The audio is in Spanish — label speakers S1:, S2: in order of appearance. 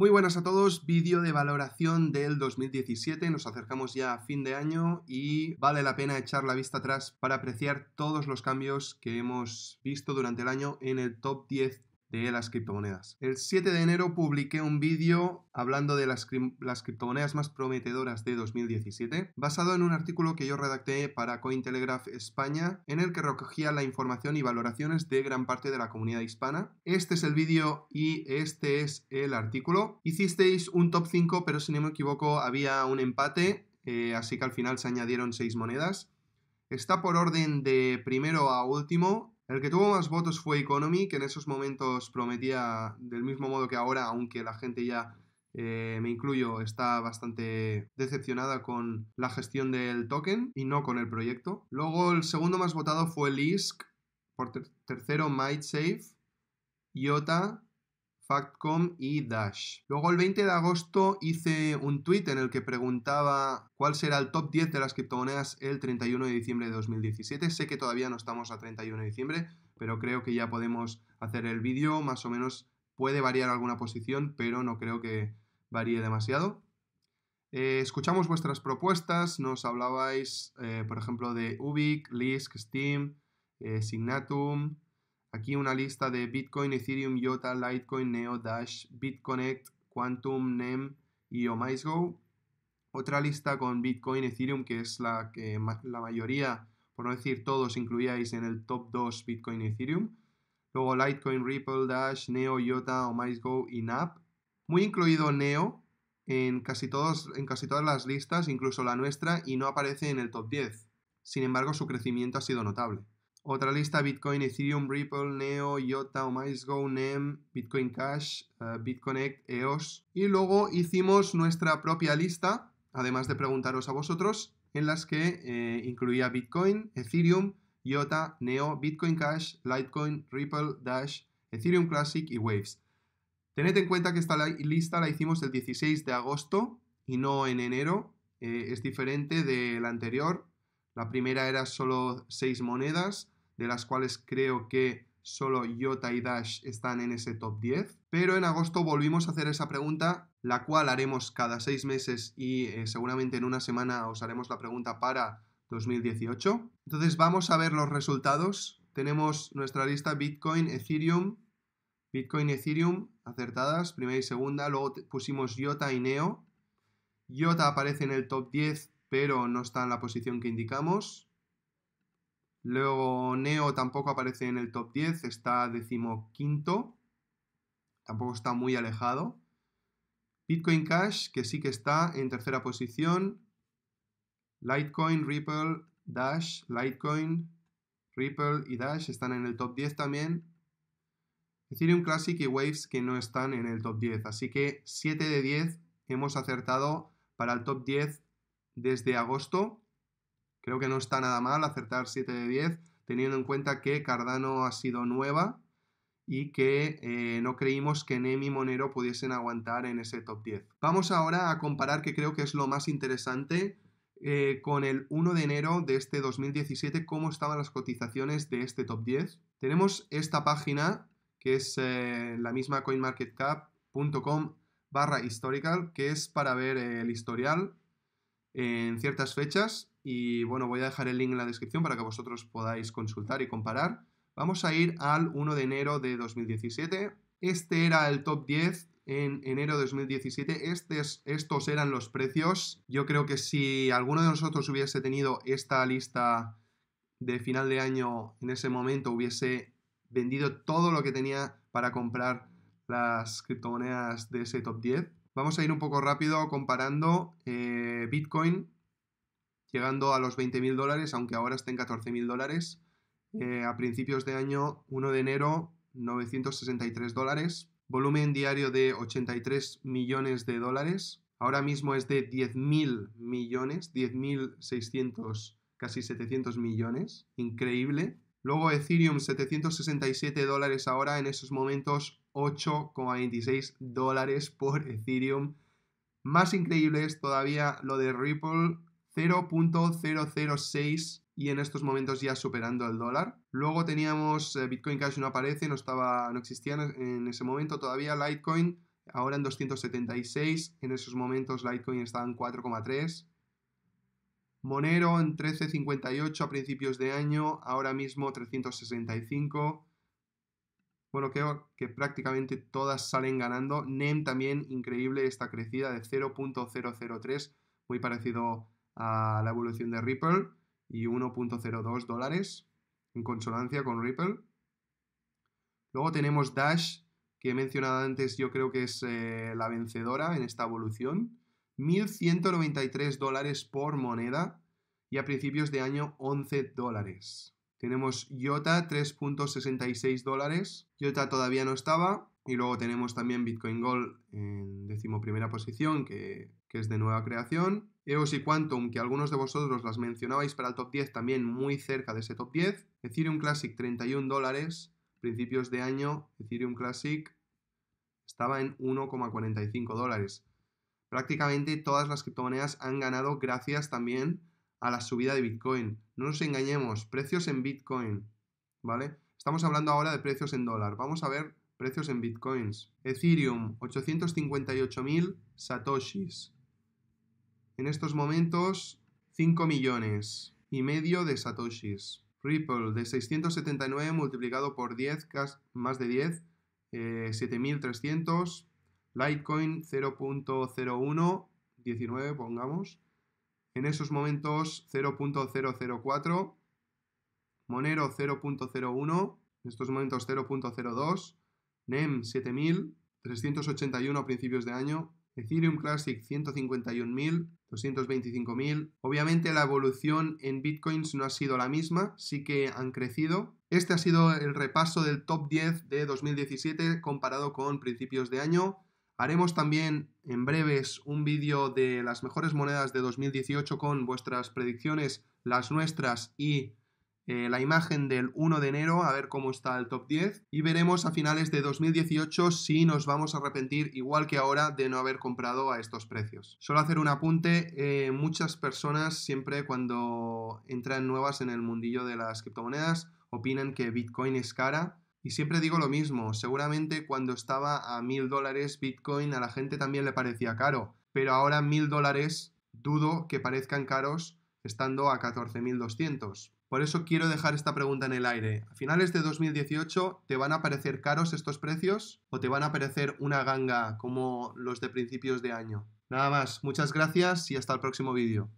S1: Muy buenas a todos, vídeo de valoración del 2017, nos acercamos ya a fin de año y vale la pena echar la vista atrás para apreciar todos los cambios que hemos visto durante el año en el top 10 de las criptomonedas. El 7 de enero publiqué un vídeo hablando de las, las, criptomonedas más prometedoras de 2017, basado en un artículo que yo redacté para Cointelegraph España, en el que recogía la información y valoraciones de gran parte de la comunidad hispana. Este es el vídeo y este es el artículo. Hicisteis un top 5, pero si no me equivoco había un empate, eh, así que al final se añadieron 6 monedas. Está por orden de primero a último el que tuvo más votos fue Economy, que en esos momentos prometía del mismo modo que ahora, aunque la gente ya, eh, me incluyo, está bastante decepcionada con la gestión del token y no con el proyecto. Luego el segundo más votado fue Lisk, por tercero MightSafe, IOTA, Factcom y Dash. Luego el 20 de agosto hice un tweet en el que preguntaba cuál será el top 10 de las criptomonedas el 31 de diciembre de 2017. Sé que todavía no estamos a 31 de diciembre, pero creo que ya podemos hacer el vídeo. Más o menos puede variar alguna posición, pero no creo que varíe demasiado. Eh, escuchamos vuestras propuestas, nos hablabais, eh, por ejemplo, de Ubic, Lisk, Steam, eh, Signatum, Aquí una lista de Bitcoin, Ethereum, Iota, Litecoin, Neo, Dash, BitConnect, Quantum, NEM y OMISGO. Otra lista con Bitcoin, Ethereum, que es la que la mayoría, por no decir todos, incluíais en el top 2 Bitcoin, Ethereum. Luego Litecoin, Ripple, Dash, Neo, Iota, OMISGO y NAP. Muy incluido Neo en casi, en casi todas las listas, incluso la nuestra, y no aparece en el top 10. Sin embargo, su crecimiento ha sido notable. Otra lista, Bitcoin, Ethereum, Ripple, Neo, Iota, OmiceGo, NEM, Bitcoin Cash, eh, BitConnect, EOS. Y luego hicimos nuestra propia lista, además de preguntaros a vosotros, en las que eh, incluía Bitcoin, Ethereum, Iota, Neo, Bitcoin Cash, Litecoin, Ripple, Dash, Ethereum Classic y Waves. Tened en cuenta que esta lista la hicimos el 16 de agosto y no en enero. Eh, es diferente de la anterior. La primera era solo 6 monedas de las cuales creo que solo Iota y Dash están en ese top 10. Pero en agosto volvimos a hacer esa pregunta, la cual haremos cada seis meses y eh, seguramente en una semana os haremos la pregunta para 2018. Entonces vamos a ver los resultados. Tenemos nuestra lista Bitcoin, Ethereum, Bitcoin, Ethereum acertadas, primera y segunda. Luego pusimos Iota y Neo. Iota aparece en el top 10, pero no está en la posición que indicamos. Luego Neo tampoco aparece en el top 10, está decimoquinto, tampoco está muy alejado. Bitcoin Cash, que sí que está en tercera posición. Litecoin, Ripple, Dash, Litecoin, Ripple y Dash están en el top 10 también. Ethereum Classic y Waves que no están en el top 10. Así que 7 de 10 hemos acertado para el top 10 desde agosto. Creo que no está nada mal acertar 7 de 10, teniendo en cuenta que Cardano ha sido nueva y que eh, no creímos que Nemi y Monero pudiesen aguantar en ese top 10. Vamos ahora a comparar, que creo que es lo más interesante, eh, con el 1 de enero de este 2017, cómo estaban las cotizaciones de este top 10. Tenemos esta página, que es eh, la misma coinmarketcap.com barra historical, que es para ver el historial en ciertas fechas y bueno, voy a dejar el link en la descripción para que vosotros podáis consultar y comparar. Vamos a ir al 1 de enero de 2017. Este era el top 10 en enero de 2017. estos eran los precios. Yo creo que si alguno de nosotros hubiese tenido esta lista de final de año en ese momento, hubiese vendido todo lo que tenía para comprar las criptomonedas de ese top 10. Vamos a ir un poco rápido comparando eh, Bitcoin llegando a los 20.000 dólares, aunque ahora estén en 14.000 dólares. Eh, a principios de año, 1 de enero, 963 dólares. Volumen diario de 83 millones de dólares. Ahora mismo es de 10.000 millones, 10.600, casi 700 millones. Increíble. Luego Ethereum 767 dólares ahora, en esos momentos 8,26 dólares por Ethereum. Más increíble es todavía lo de Ripple 0.006 y en estos momentos ya superando el dólar. Luego teníamos eh, Bitcoin Cash no aparece, no estaba no existía en ese momento todavía Litecoin, ahora en 276, en esos momentos Litecoin estaba en 4,3 Monero en 13.58 a principios de año, ahora mismo 365. Bueno, creo que prácticamente todas salen ganando. NEM también, increíble esta crecida de 0.003, muy parecido a la evolución de Ripple, y 1.02 dólares, en consonancia con Ripple. Luego tenemos Dash, que he mencionado antes, yo creo que es eh, la vencedora en esta evolución, 1.193 dólares por moneda y a principios de año 11 dólares. Tenemos IOTA 3.66 dólares, IOTA todavía no estaba y luego tenemos también Bitcoin Gold en decimoprimera posición que, que es de nueva creación. EOS y Quantum, que algunos de vosotros las mencionabais para el top 10, también muy cerca de ese top 10. Ethereum Classic 31 dólares, principios de año Ethereum Classic estaba en 1,45 dólares prácticamente todas las criptomonedas han ganado gracias también a la subida de Bitcoin. No nos engañemos, precios en Bitcoin, ¿vale? Estamos hablando ahora de precios en dólar. Vamos a ver precios en Bitcoins. Ethereum, 858.000 satoshis. En estos momentos, 5 millones y medio de satoshis. Ripple, de 679 multiplicado por 10, más de 10, eh, 7.300. Litecoin 0.01, 19 pongamos. En esos momentos 0.004, Monero 0.01, en estos momentos 0.02, NEM 7.381 a principios de año, Ethereum Classic 151.000, 225.000. Obviamente la evolución en bitcoins no ha sido la misma, sí que han crecido. Este ha sido el repaso del top 10 de 2017 comparado con principios de año. Haremos también en breves un vídeo de las mejores monedas de 2018 con vuestras predicciones, las nuestras y eh, la imagen del 1 de enero, a ver cómo está el top 10. Y veremos a finales de 2018 si nos vamos a arrepentir, igual que ahora, de no haber comprado a estos precios. Solo hacer un apunte, eh, muchas personas siempre cuando entran nuevas en el mundillo de las criptomonedas opinan que Bitcoin es cara y siempre digo lo mismo, seguramente cuando estaba a $1.000 dólares Bitcoin a la gente también le parecía caro, pero ahora $1.000 dólares dudo que parezcan caros estando a 14.200. Por eso quiero dejar esta pregunta en el aire. ¿A finales de 2018 te van a parecer caros estos precios o te van a parecer una ganga como los de principios de año? Nada más, muchas gracias y hasta el próximo vídeo.